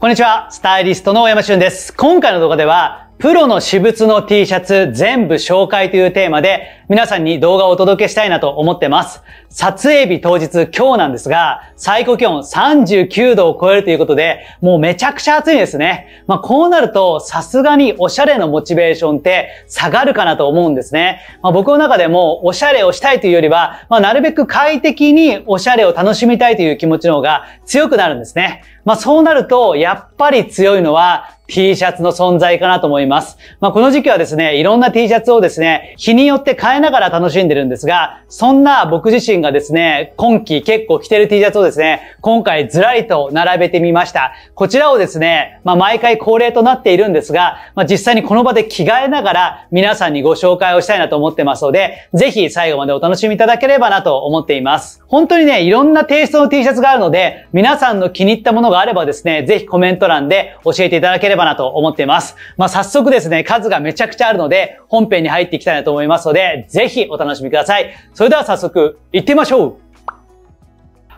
こんにちは、スタイリストの大山俊です。今回の動画では、プロの私物の T シャツ全部紹介というテーマで、皆さんに動画をお届けしたいなと思ってます。撮影日当日今日なんですが、最高気温39度を超えるということで、もうめちゃくちゃ暑いですね。まあこうなると、さすがにおしゃれのモチベーションって下がるかなと思うんですね。まあ僕の中でもおしゃれをしたいというよりは、まあなるべく快適におしゃれを楽しみたいという気持ちの方が強くなるんですね。まあそうなると、やっぱり強いのは T シャツの存在かなと思います。まあこの時期はですね、いろんな T シャツをですね、日によって変えながら楽しんでるんですが、そんな僕自身がですね、今季結構着てる T シャツをですね、今回ずらりと並べてみました。こちらをですね、まあ毎回恒例となっているんですが、まあ実際にこの場で着替えながら皆さんにご紹介をしたいなと思ってますので、ぜひ最後までお楽しみいただければなと思っています。本当にね、いろんなテイストの T シャツがあるので、皆さんの気に入ったものががあればですね、ぜひコメント欄で教えていただければなと思っています。まあ、早速ですね、数がめちゃくちゃあるので、本編に入っていきたいなと思いますので、ぜひお楽しみください。それでは早速、行ってみましょう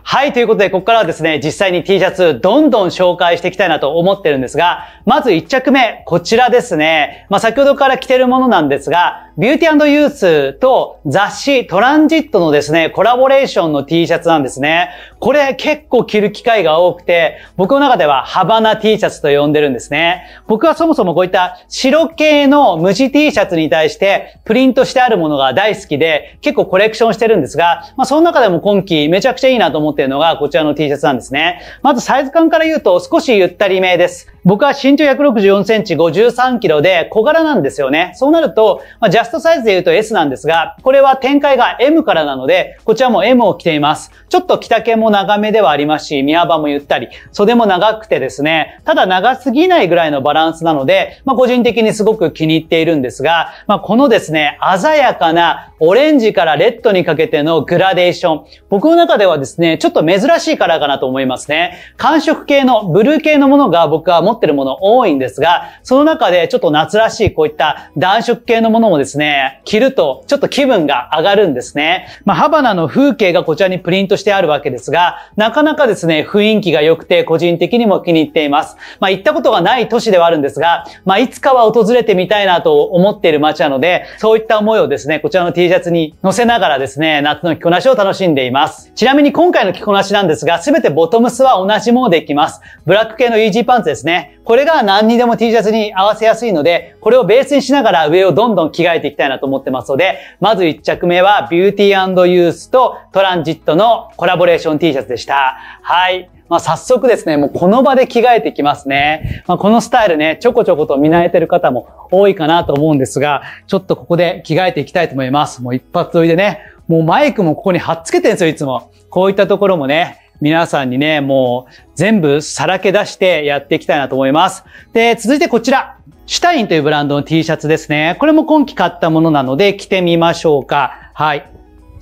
はい、ということで、ここからはですね、実際に T シャツ、どんどん紹介していきたいなと思ってるんですが、まず1着目、こちらですね。まあ、先ほどから着てるものなんですが、ビューティーユースと雑誌トランジットのですね、コラボレーションの T シャツなんですね。これ結構着る機会が多くて、僕の中ではハバナ T シャツと呼んでるんですね。僕はそもそもこういった白系の無地 T シャツに対してプリントしてあるものが大好きで、結構コレクションしてるんですが、まあその中でも今季めちゃくちゃいいなと思ってるのがこちらの T シャツなんですね。まずサイズ感から言うと少しゆったりめです。僕は身長164センチ53キロで小柄なんですよね。そうなると、まあ、ジャストサイズで言うと S なんですが、これは展開が M からなので、こちらも M を着ています。ちょっと着丈も長めではありますし、身幅もゆったり、袖も長くてですね、ただ長すぎないぐらいのバランスなので、まあ、個人的にすごく気に入っているんですが、まあ、このですね、鮮やかなオレンジからレッドにかけてのグラデーション。僕の中ではですね、ちょっと珍しいカラーかなと思いますね。寒色系のブルー系のものが僕は持ってるもの多いんですが、その中でちょっと夏らしいこういった暖色系のものもですね、着るとちょっと気分が上がるんですね。まあ、ハバナの風景がこちらにプリントしてあるわけですが、なかなかですね、雰囲気が良くて個人的にも気に入っています。まあ、行ったことがない都市ではあるんですが、まあ、いつかは訪れてみたいなと思っている街なので、そういった思いをですね、こちらの T シャツに乗せながらですね、夏の着こなしを楽しんでいます。ちなみに今回の着こなしなんですが、すべてボトムスは同じものでいきます。ブラック系のイージーパンツですね。これが何にでも T シャツに合わせやすいので、これをベースにしながら上をどんどん着替えていきたいなと思ってますので、まず1着目はビューティーユースとトランジットのコラボレーション T シャツでした。はい。まあ、早速ですね、もうこの場で着替えてきますね。まあ、このスタイルね、ちょこちょこと見慣れてる方も多いかなと思うんですが、ちょっとここで着替えていきたいと思います。もう一発撮りでね、もうマイクもここに貼っつけてるんですよ、いつも。こういったところもね、皆さんにね、もう全部さらけ出してやっていきたいなと思います。で、続いてこちら。シュタインというブランドの T シャツですね。これも今季買ったものなので着てみましょうか。はい。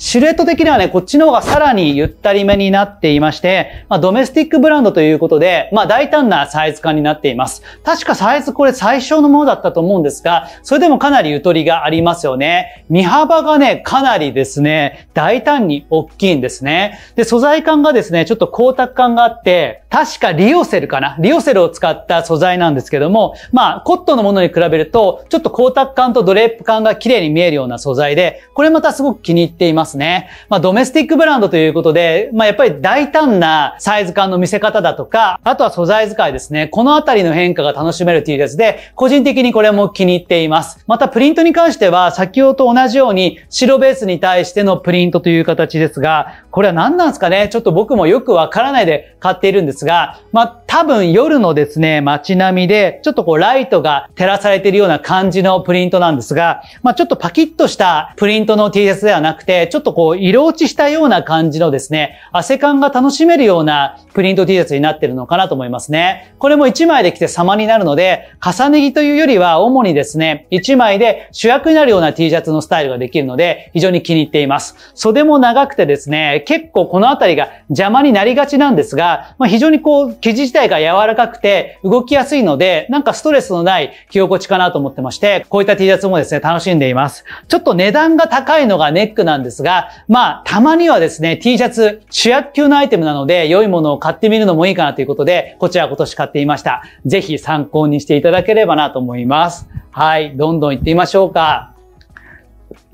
シルエット的にはね、こっちの方がさらにゆったりめになっていまして、まあ、ドメスティックブランドということで、まあ、大胆なサイズ感になっています。確かサイズこれ最小のものだったと思うんですが、それでもかなりゆとりがありますよね。身幅がね、かなりですね、大胆に大きいんですね。で、素材感がですね、ちょっと光沢感があって、確かリオセルかなリオセルを使った素材なんですけども、まあ、コットンのものに比べると、ちょっと光沢感とドレープ感が綺麗に見えるような素材で、これまたすごく気に入っています。ますね。まあ、ドメスティックブランドということで、まあ、やっぱり大胆なサイズ感の見せ方だとか、あとは素材使いですね。このあたりの変化が楽しめる T シャツで、個人的にこれも気に入っています。また、プリントに関しては、先ほどと同じように、白ベースに対してのプリントという形ですが、これは何なんですかねちょっと僕もよくわからないで買っているんですが、まあ、多分夜のですね、街並みで、ちょっとこう、ライトが照らされているような感じのプリントなんですが、まあ、ちょっとパキッとしたプリントの T シャツではなくて、ちょっとょっとこう、色落ちしたような感じのですね、汗感が楽しめるようなプリント T シャツになってるのかなと思いますね。これも1枚で着て様になるので、重ね着というよりは主にですね、1枚で主役になるような T シャツのスタイルができるので、非常に気に入っています。袖も長くてですね、結構このあたりが邪魔になりがちなんですが、まあ、非常にこう、生地自体が柔らかくて動きやすいので、なんかストレスのない着心地かなと思ってまして、こういった T シャツもですね、楽しんでいます。ちょっと値段が高いのがネックなんですが、が、まあ、たまにはですね、T シャツ、主役級のアイテムなので、良いものを買ってみるのもいいかなということで、こちら今年買っていました。ぜひ参考にしていただければなと思います。はい、どんどん行ってみましょうか。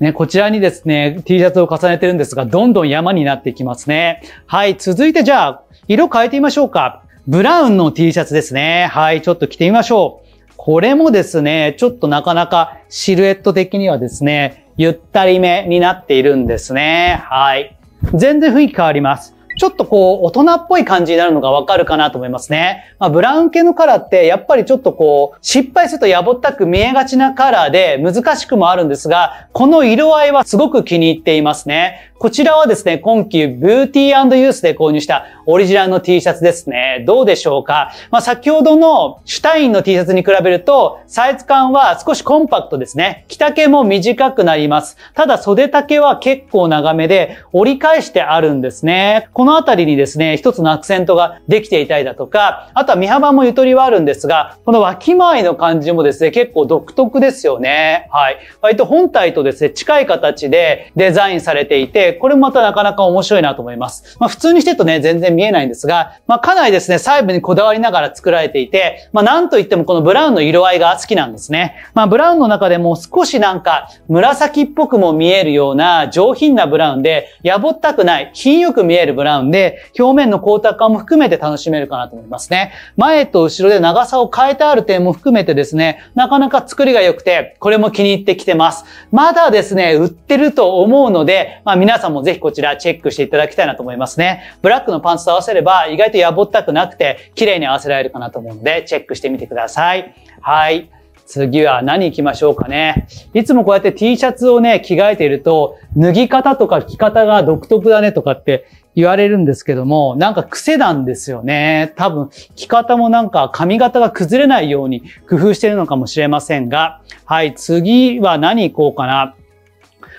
ね、こちらにですね、T シャツを重ねてるんですが、どんどん山になっていきますね。はい、続いてじゃあ、色変えてみましょうか。ブラウンの T シャツですね。はい、ちょっと着てみましょう。これもですね、ちょっとなかなかシルエット的にはですね、ゆったりめになっているんですね。はい。全然雰囲気変わります。ちょっとこう、大人っぽい感じになるのがわかるかなと思いますね。まあ、ブラウン系のカラーって、やっぱりちょっとこう、失敗するとやぼったく見えがちなカラーで、難しくもあるんですが、この色合いはすごく気に入っていますね。こちらはですね、今季ブーティーユースで購入したオリジナルの T シャツですね。どうでしょうかまあ、先ほどのシュタインの T シャツに比べると、サイズ感は少しコンパクトですね。着丈も短くなります。ただ袖丈は結構長めで、折り返してあるんですね。このあたりにですね、一つのアクセントができていたりだとか、あとは身幅もゆとりはあるんですが、この脇前の感じもですね、結構独特ですよね。はい。割と本体とですね、近い形でデザインされていて、で、これもまたなかなか面白いなと思います。まあ、普通にしてるとね、全然見えないんですが、まあ、かなりですね、細部にこだわりながら作られていて、まあ、なんといってもこのブラウンの色合いが好きなんですね。まあ、ブラウンの中でも少しなんか紫っぽくも見えるような上品なブラウンで、やぼったくない、品よく見えるブラウンで、表面の光沢感も含めて楽しめるかなと思いますね。前と後ろで長さを変えてある点も含めてですね、なかなか作りが良くて、これも気に入ってきてます。まだですね、売ってると思うので、まあ皆皆さんもぜひこちらチェックしていただきたいなと思いますね。ブラックのパンツと合わせれば意外とやぼったくなくて綺麗に合わせられるかなと思うのでチェックしてみてください。はい。次は何行きましょうかね。いつもこうやって T シャツをね、着替えていると、脱ぎ方とか着方が独特だねとかって言われるんですけども、なんか癖なんですよね。多分、着方もなんか髪型が崩れないように工夫してるのかもしれませんが、はい、次は何行こうかな。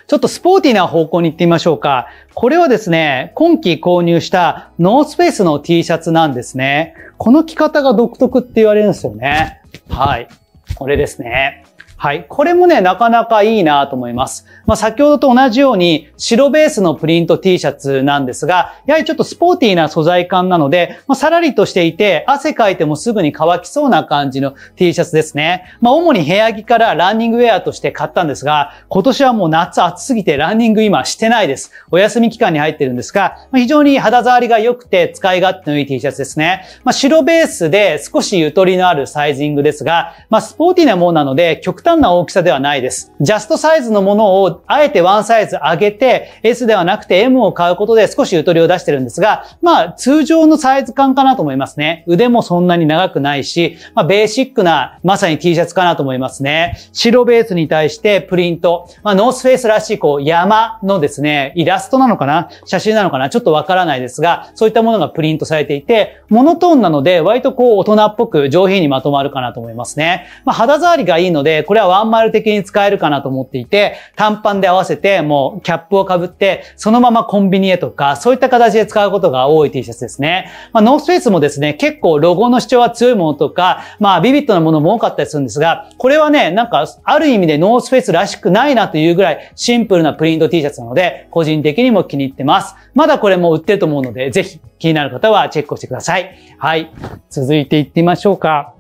ちょっとスポーティーな方向に行ってみましょうか。これはですね、今季購入したノースペースの T シャツなんですね。この着方が独特って言われるんですよね。はい。これですね。はい。これもね、なかなかいいなと思います。まあ、先ほどと同じように、白ベースのプリント T シャツなんですが、やはりちょっとスポーティーな素材感なので、まあ、さらりとしていて、汗かいてもすぐに乾きそうな感じの T シャツですね。まあ、主に部屋着からランニングウェアとして買ったんですが、今年はもう夏暑すぎてランニング今してないです。お休み期間に入ってるんですが、まあ、非常に肌触りが良くて使い勝手のいい T シャツですね。まあ、白ベースで少しゆとりのあるサイジングですが、まあ、スポーティーなものなので、極端端な大きさではないです。ジャストサイズのものをあえてワンサイズ上げて S ではなくて M を買うことで少しゆとりを出してるんですが、まあ通常のサイズ感かなと思いますね。腕もそんなに長くないし、まあベーシックなまさに T シャツかなと思いますね。白ベースに対してプリント、まあノースフェイスらしいこう山のですね、イラストなのかな写真なのかなちょっとわからないですが、そういったものがプリントされていて、モノトーンなので割とこう大人っぽく上品にまとまるかなと思いますね。まあ肌触りがいいので、これれはワンマイル的に使えるかなと思っていて、短パンで合わせて、もうキャップをかぶって、そのままコンビニへとか、そういった形で使うことが多い T シャツですね。まあ、ノースフェイスもですね、結構ロゴの主張は強いものとか、まあ、ビビットなものも多かったりするんですが、これはね、なんか、ある意味でノースフェイスらしくないなというぐらい、シンプルなプリント T シャツなので、個人的にも気に入ってます。まだこれも売ってると思うので、ぜひ気になる方はチェックをしてください。はい。続いていってみましょうか。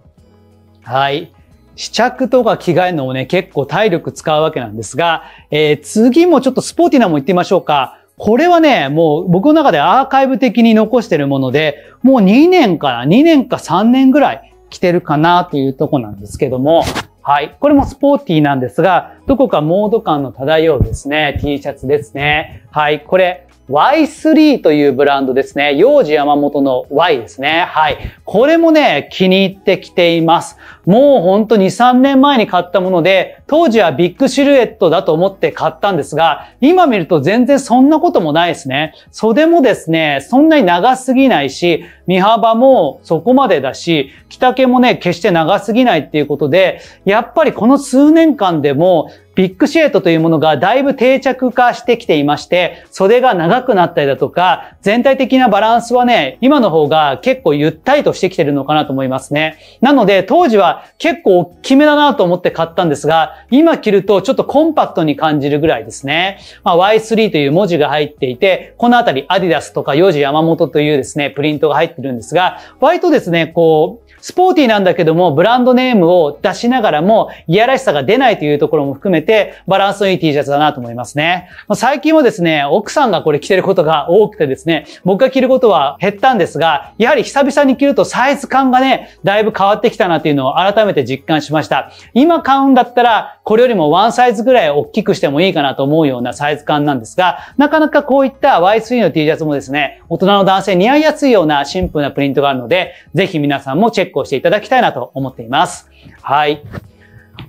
はい。試着とか着替えのをね、結構体力使うわけなんですが、えー、次もちょっとスポーティなも行ってみましょうか。これはね、もう僕の中でアーカイブ的に残してるもので、もう2年から2年か3年ぐらい着てるかなというとこなんですけども、はい。これもスポーティーなんですが、どこかモード感の漂うですね、T シャツですね。はい。これ、Y3 というブランドですね。幼児山本の Y ですね。はい。これもね、気に入ってきています。もうほんと2、3年前に買ったもので、当時はビッグシルエットだと思って買ったんですが、今見ると全然そんなこともないですね。袖もですね、そんなに長すぎないし、身幅もそこまでだし、着丈もね、決して長すぎないっていうことで、やっぱりこの数年間でも、ビッグシルエットというものがだいぶ定着化してきていまして、袖が長くなったりだとか、全体的なバランスはね、今の方が結構ゆったりとしてきてるのかなと思いますね。なので、当時は結構大きめだなと思って買ったんですが、今着るとちょっとコンパクトに感じるぐらいですね。まあ、Y3 という文字が入っていて、このあたりアディダスとかヨジ山本というですね、プリントが入ってるんですが、割とですね、こう、スポーティーなんだけども、ブランドネームを出しながらも、いやらしさが出ないというところも含めて、バランスのいい T シャツだなと思いますね。最近もですね、奥さんがこれ着てることが多くてですね、僕が着ることは減ったんですが、やはり久々に着るとサイズ感がね、だいぶ変わってきたなっていうのを改めて実感しました。今買うんだったら、これよりもワンサイズぐらい大きくしてもいいかなと思うようなサイズ感なんですが、なかなかこういった Y3 の T シャツもですね、大人の男性似合いやすいようなシンプルなプリントがあるので、ぜひ皆さんもチェックをしていただきたいなと思っています。はい。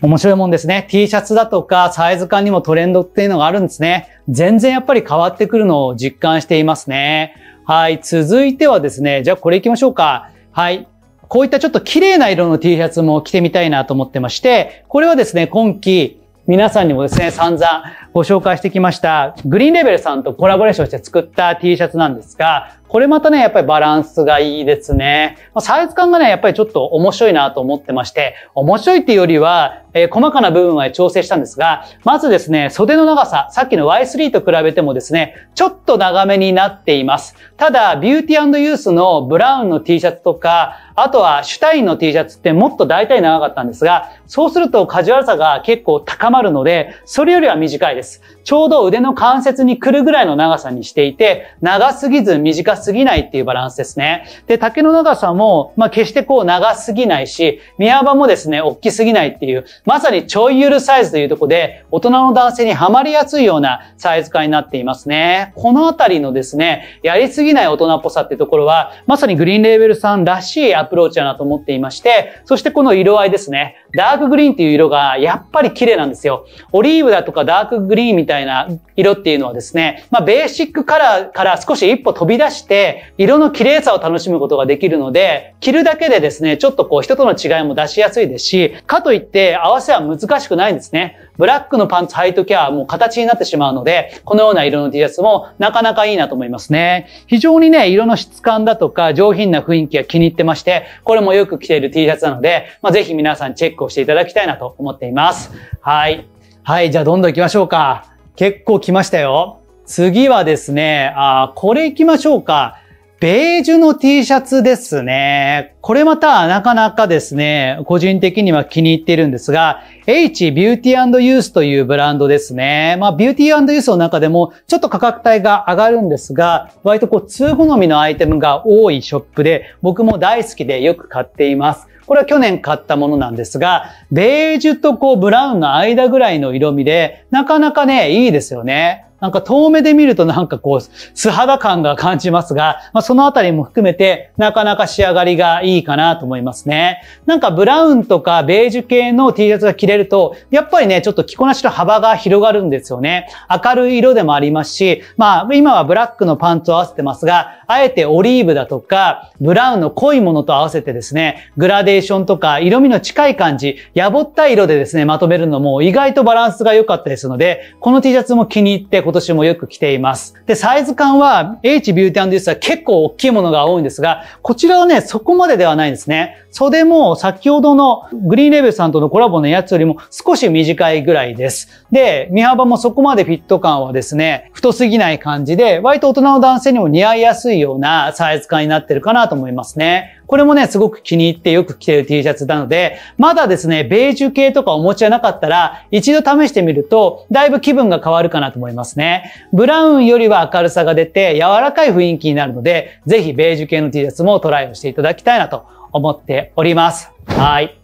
面白いもんですね。T シャツだとかサイズ感にもトレンドっていうのがあるんですね。全然やっぱり変わってくるのを実感していますね。はい。続いてはですね、じゃあこれ行きましょうか。はい。こういったちょっと綺麗な色の T シャツも着てみたいなと思ってまして、これはですね、今季、皆さんにもですね、散々ご紹介してきました、グリーンレベルさんとコラボレーションして作った T シャツなんですが、これまたね、やっぱりバランスがいいですね。サイズ感がね、やっぱりちょっと面白いなと思ってまして、面白いっていうよりは、えー、細かな部分は調整したんですが、まずですね、袖の長さ、さっきの Y3 と比べてもですね、ちょっと長めになっています。ただ、ビューティーユースのブラウンの T シャツとか、あとはシュタインの T シャツってもっと大体長かったんですが、そうするとカジュアルさが結構高まるので、それよりは短いです。。ちょうど腕の関節に来るぐらいの長さにしていて、長すぎず短すぎないっていうバランスですね。で、竹の長さも、まあ、決してこう長すぎないし、身幅もですね、大きすぎないっていう、まさにちょいゆるサイズというとこで、大人の男性にはまりやすいようなサイズ感になっていますね。このあたりのですね、やりすぎない大人っぽさっていうところは、まさにグリーンレーベルさんらしいアプローチだなと思っていまして、そしてこの色合いですね。ダークグリーンっていう色がやっぱり綺麗なんですよ。オリーブだとかダークグリーンみたいな色っていうのはですね、まあ、ベーシックカラーから少し一歩飛び出して、色の綺麗さを楽しむことができるので、着るだけでですね、ちょっとこう人との違いも出しやすいですし、かといって合わせは難しくないんですね。ブラックのパンツ履いときゃもう形になってしまうので、このような色の T シャツもなかなかいいなと思いますね。非常にね、色の質感だとか上品な雰囲気が気に入ってまして、これもよく着ている T シャツなので、まあ、ぜひ皆さんチェックをしていただきたいなと思っています。はい。はい、じゃあどんどん行きましょうか。結構来ましたよ。次はですね、あこれ行きましょうか。ベージュの T シャツですね。これまたなかなかですね、個人的には気に入っているんですが、H Beauty Youth というブランドですね。まあ、Beauty Youth の中でもちょっと価格帯が上がるんですが、割とこう、通好みのアイテムが多いショップで、僕も大好きでよく買っています。これは去年買ったものなんですが、ベージュとこう、ブラウンの間ぐらいの色味で、なかなかね、いいですよね。なんか遠目で見るとなんかこう、素肌感が感じますが、まあ、そのあたりも含めて、なかなか仕上がりがいいかなと思いますね。なんかブラウンとかベージュ系の T シャツが着れると、やっぱりね、ちょっと着こなしの幅が広がるんですよね。明るい色でもありますし、まあ、今はブラックのパンツを合わせてますが、あえてオリーブだとか、ブラウンの濃いものと合わせてですね、グラデーションとか、色味の近い感じ、やぼったい色でですね、まとめるのも意外とバランスが良かったですので、この T シャツも気に入って、今年もよく着ています。で、サイズ感は H ビューティデュースは結構大きいものが多いんですが、こちらはね、そこまでではないんですね。袖も先ほどのグリーンレベルさんとのコラボのやつよりも少し短いぐらいです。で、身幅もそこまでフィット感はですね、太すぎない感じで、割と大人の男性にも似合いやすいようなサイズ感になってるかなと思いますね。これもね、すごく気に入ってよく着てる T シャツなので、まだですね、ベージュ系とかお持ちはゃなかったら、一度試してみると、だいぶ気分が変わるかなと思いますね。ブラウンよりは明るさが出て、柔らかい雰囲気になるので、ぜひベージュ系の T シャツもトライをしていただきたいなと思っております。はい。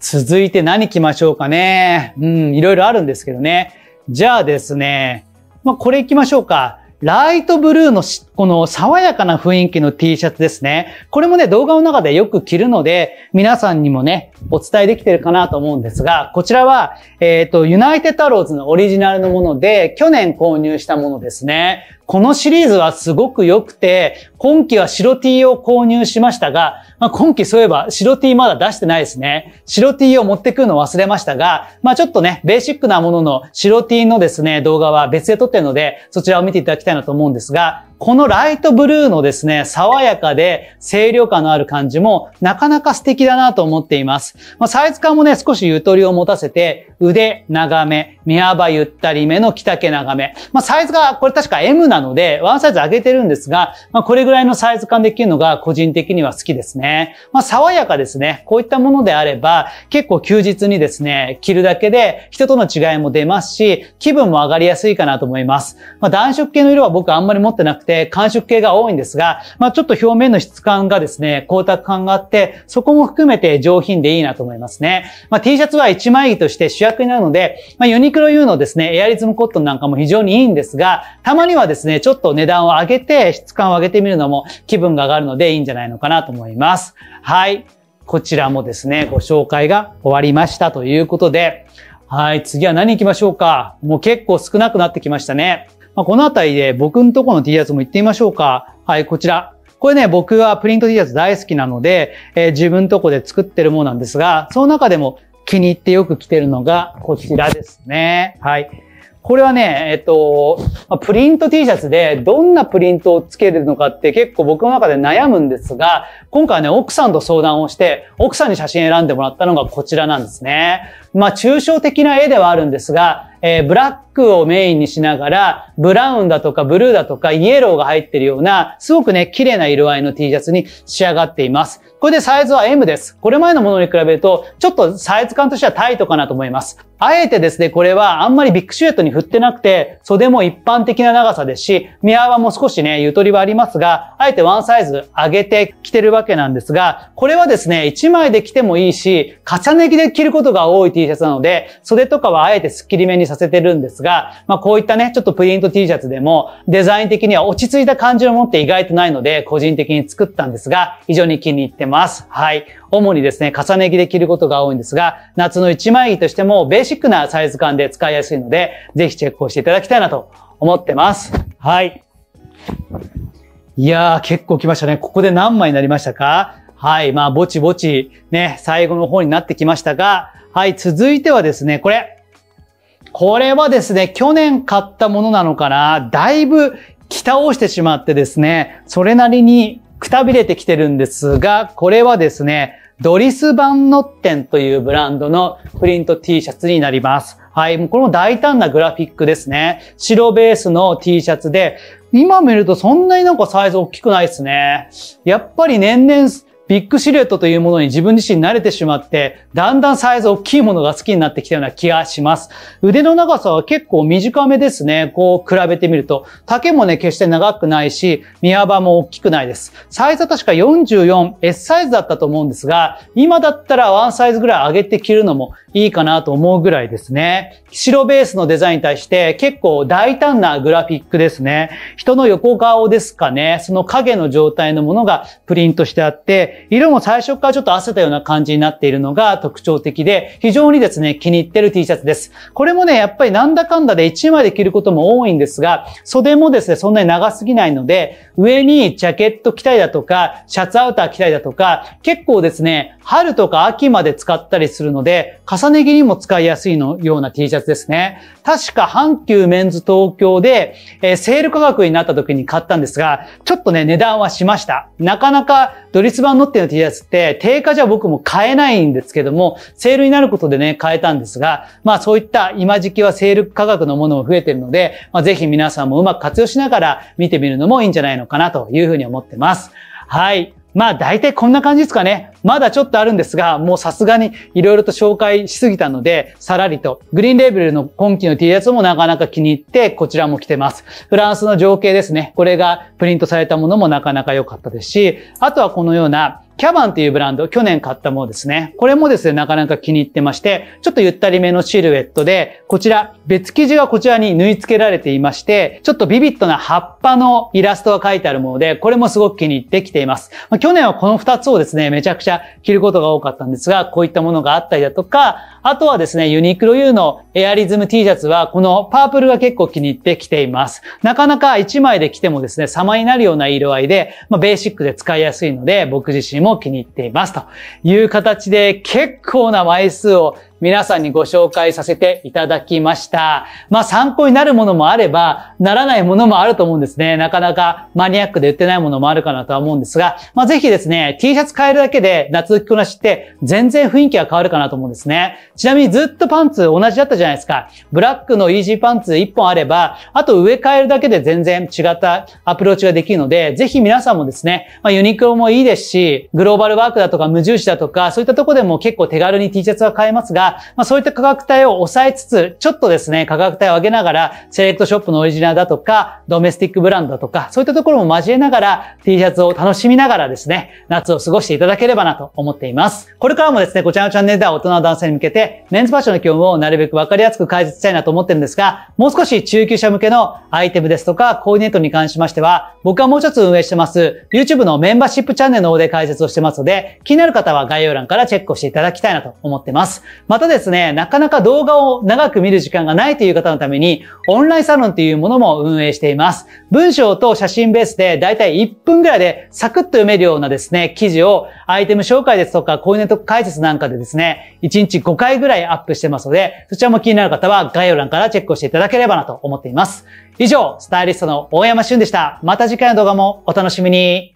続いて何きましょうかね。うん、いろいろあるんですけどね。じゃあですね、まあ、これ行きましょうか。ライトブルーの知この爽やかな雰囲気の T シャツですね。これもね、動画の中でよく着るので、皆さんにもね、お伝えできてるかなと思うんですが、こちらは、えっ、ー、と、ユナイテッドアローズのオリジナルのもので、去年購入したものですね。このシリーズはすごく良くて、今季は白 T を購入しましたが、まあ、今季そういえば白 T まだ出してないですね。白 T を持ってくるの忘れましたが、まあちょっとね、ベーシックなものの白 T のですね、動画は別で撮ってるので、そちらを見ていただきたいなと思うんですが、このライトブルーのですね、爽やかで清涼感のある感じもなかなか素敵だなと思っています。まあ、サイズ感もね、少しゆとりを持たせて、腕長め、見幅ゆったりめの着丈長め。まあ、サイズが、これ確か M なので、ワンサイズ上げてるんですが、まあ、これぐらいのサイズ感できるのが個人的には好きですね。まあ、爽やかですね。こういったものであれば、結構休日にですね、着るだけで人との違いも出ますし、気分も上がりやすいかなと思います。まあ、暖色系の色は僕あんまり持ってなくて、寒色系が多いんですが、まあ、ちょっと表面の質感がですね、光沢感があって、そこも含めて上品でいいなと思いますね。まあ、T シャツは一枚着として主役になるので、まあ、ユニクロ U のですね、エアリズムコットンなんかも非常にいいんですが、たまにはですね、ちょっと値段を上げて、質感を上げてみるのも気分が上がるのでいいんじゃないのかなと思います。はい。こちらもですね、ご紹介が終わりましたということで、はい、次は何行きましょうか。もう結構少なくなってきましたね。まあ、このあたりで僕のとこの T シャツも行ってみましょうか。はい、こちら。これね、僕はプリント T シャツ大好きなので、えー、自分とこで作ってるものなんですが、その中でも気に入ってよく来てるのがこちらですね。はい。これはね、えっと、プリント T シャツでどんなプリントをつけるのかって結構僕の中で悩むんですが、今回ね、奥さんと相談をして、奥さんに写真選んでもらったのがこちらなんですね。まあ、抽象的な絵ではあるんですが、えー、ブラックをメインにしながら、ブラウンだとかブルーだとかイエローが入ってるような、すごくね、綺麗な色合いの T シャツに仕上がっています。これでサイズは M です。これ前のものに比べると、ちょっとサイズ感としてはタイトかなと思います。あえてですね、これはあんまりビッグシュエットに振ってなくて、袖も一般的な長さですし、身幅も少しね、ゆとりはありますが、あえてワンサイズ上げて着てるわけなんですが、これはですね、1枚で着てもいいし、重ね着で着ることが多い T シャツなので、袖とかはあえてスッキリめにささせてるんですが、まあこういったね、ちょっとプリント T シャツでもデザイン的には落ち着いた感じを持って意外とないので、個人的に作ったんですが、非常に気に入ってます。はい。主にですね、重ね着で着ることが多いんですが、夏の一枚着としてもベーシックなサイズ感で使いやすいので、ぜひチェックをしていただきたいなと思ってます。はい。いやー、結構来ましたね。ここで何枚になりましたかはい。まあ、ぼちぼち、ね、最後の方になってきましたが、はい。続いてはですね、これ。これはですね、去年買ったものなのかな、だいぶ着倒してしまってですね、それなりにくたびれてきてるんですが、これはですね、ドリス・バンノッテンというブランドのプリント T シャツになります。はい、もうこの大胆なグラフィックですね。白ベースの T シャツで、今見るとそんなになんかサイズ大きくないですね。やっぱり年々ビッグシルエットというものに自分自身慣れてしまって、だんだんサイズ大きいものが好きになってきたような気がします。腕の長さは結構短めですね。こう比べてみると。丈もね、決して長くないし、身幅も大きくないです。サイズは確か 44S サイズだったと思うんですが、今だったらワンサイズぐらい上げて着るのもいいかなと思うぐらいですね。白ベースのデザインに対して結構大胆なグラフィックですね。人の横顔ですかね。その影の状態のものがプリントしてあって、色も最初からちょっと合わせたような感じになっているのが特徴的で、非常にですね、気に入ってる T シャツです。これもね、やっぱりなんだかんだで1枚で着ることも多いんですが、袖もですね、そんなに長すぎないので、上にジャケット着たりだとか、シャツアウター着たりだとか、結構ですね、春とか秋まで使ったりするので、重ね着にも使いやすいのような T シャツですね。確か阪急メンズ東京で、えー、セール価格になった時に買ったんですが、ちょっとね、値段はしました。なかなかドリス版乗っての T シャツって、定価じゃ僕も買えないんですけども、セールになることでね、買えたんですが、まあそういった今時期はセール価格のものも増えてるので、まあ、ぜひ皆さんもうまく活用しながら見てみるのもいいんじゃないのかなというふうに思ってます。はい。まあ大体こんな感じですかね。まだちょっとあるんですが、もうさすがに色々と紹介しすぎたので、さらりと。グリーンレーベルの今季の T シャツもなかなか気に入って、こちらも着てます。フランスの情景ですね。これがプリントされたものもなかなか良かったですし、あとはこのようなキャバンっていうブランド、去年買ったものですね。これもですね、なかなか気に入ってまして、ちょっとゆったりめのシルエットで、こちら、別生地がこちらに縫い付けられていまして、ちょっとビビッドな葉っぱのイラストが書いてあるもので、これもすごく気に入ってきています。まあ、去年はこの2つをですね、めちゃくちゃ着ることが多かったんですが、こういったものがあったりだとか、あとはですね、ユニクロ U のエアリズム T シャツは、このパープルが結構気に入ってきています。なかなか1枚で着てもですね、様になるような色合いで、まあ、ベーシックで使いやすいので、僕自身も気に入っていますという形で結構な枚数を皆さんにご紹介させていただきました。まあ参考になるものもあれば、ならないものもあると思うんですね。なかなかマニアックで売ってないものもあるかなとは思うんですが、まあぜひですね、T シャツ変えるだけで夏着こなしって全然雰囲気が変わるかなと思うんですね。ちなみにずっとパンツ同じだったじゃないですか。ブラックのイージーパンツ1本あれば、あと植え替えるだけで全然違ったアプローチができるので、ぜひ皆さんもですね、まあユニクロもいいですし、グローバルワークだとか無印だとか、そういったとこでも結構手軽に T シャツは買えますが、まあ、そういった価格帯を抑えつつ、ちょっとですね、価格帯を上げながら、セレクトショップのオリジナルだとか、ドメスティックブランドだとか、そういったところも交えながら、T シャツを楽しみながらですね、夏を過ごしていただければなと思っています。これからもですね、こちらのチャンネルでは大人の男性に向けて、メンズファッションの基本をなるべくわかりやすく解説したいなと思ってるんですが、もう少し中級者向けのアイテムですとか、コーディネートに関しましては、僕はもう一つ運営してます、YouTube のメンバーシップチャンネルの方で解説をしてますので、気になる方は概要欄からチェックをしていただきたいなと思ってます。またですね、なかなか動画を長く見る時間がないという方のために、オンラインサロンというものも運営しています。文章と写真ベースで、だいたい1分ぐらいでサクッと読めるようなですね、記事をアイテム紹介ですとか、コーディネート解説なんかでですね、1日5回ぐらいアップしてますので、そちらも気になる方は概要欄からチェックをしていただければなと思っています。以上、スタイリストの大山俊でした。また次回の動画もお楽しみに。